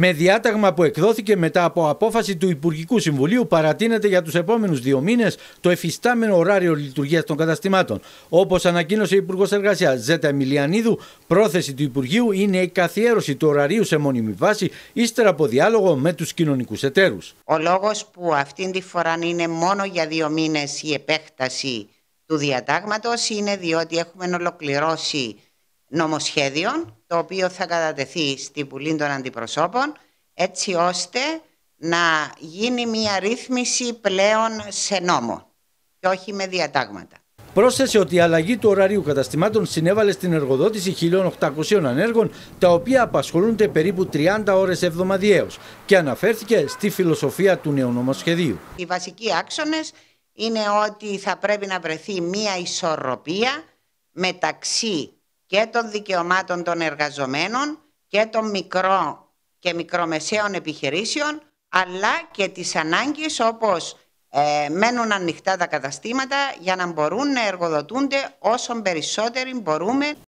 με διάταγμα που εκδόθηκε μετά από απόφαση του Υπουργικού Συμβουλίου, παρατείνεται για τους επόμενους δύο μήνες το εφιστάμενο ωράριο λειτουργίας των καταστημάτων. Όπως ανακοίνωσε ο Υπουργός Εργασίας Ζέτα Εμιλιανίδου, πρόθεση του Υπουργείου είναι η καθιέρωση του ωραρίου σε μόνιμη βάση, ύστερα από διάλογο με τους κοινωνικούς εταίρους. Ο λόγος που αυτή τη φορά είναι μόνο για δύο μήνες η επέκταση του διατάγματος είναι διότι έχουμε ολοκληρώσει νομοσχέδιο το οποίο θα κατατεθεί στη Βουλή των Αντιπροσώπων, έτσι ώστε να γίνει μια ρύθμιση πλέον σε νόμο και όχι με διατάγματα. Πρόσθεσε ότι η αλλαγή του ωραρίου καταστημάτων συνέβαλε στην εργοδότηση 1.800 ανέργων, τα οποία απασχολούνται περίπου 30 ώρες εβδομαδιαίως και αναφέρθηκε στη φιλοσοφία του νέου νομοσχεδίου. Οι βασικοί άξονες είναι ότι θα πρέπει να βρεθεί μια ισορροπία μεταξύ και των δικαιωμάτων των εργαζομένων και των μικρών και μικρομεσαίων επιχειρήσεων, αλλά και τις ανάγκες όπως ε, μένουν ανοιχτά τα καταστήματα για να μπορούν να εργοδοτούνται όσο περισσότεροι μπορούμε.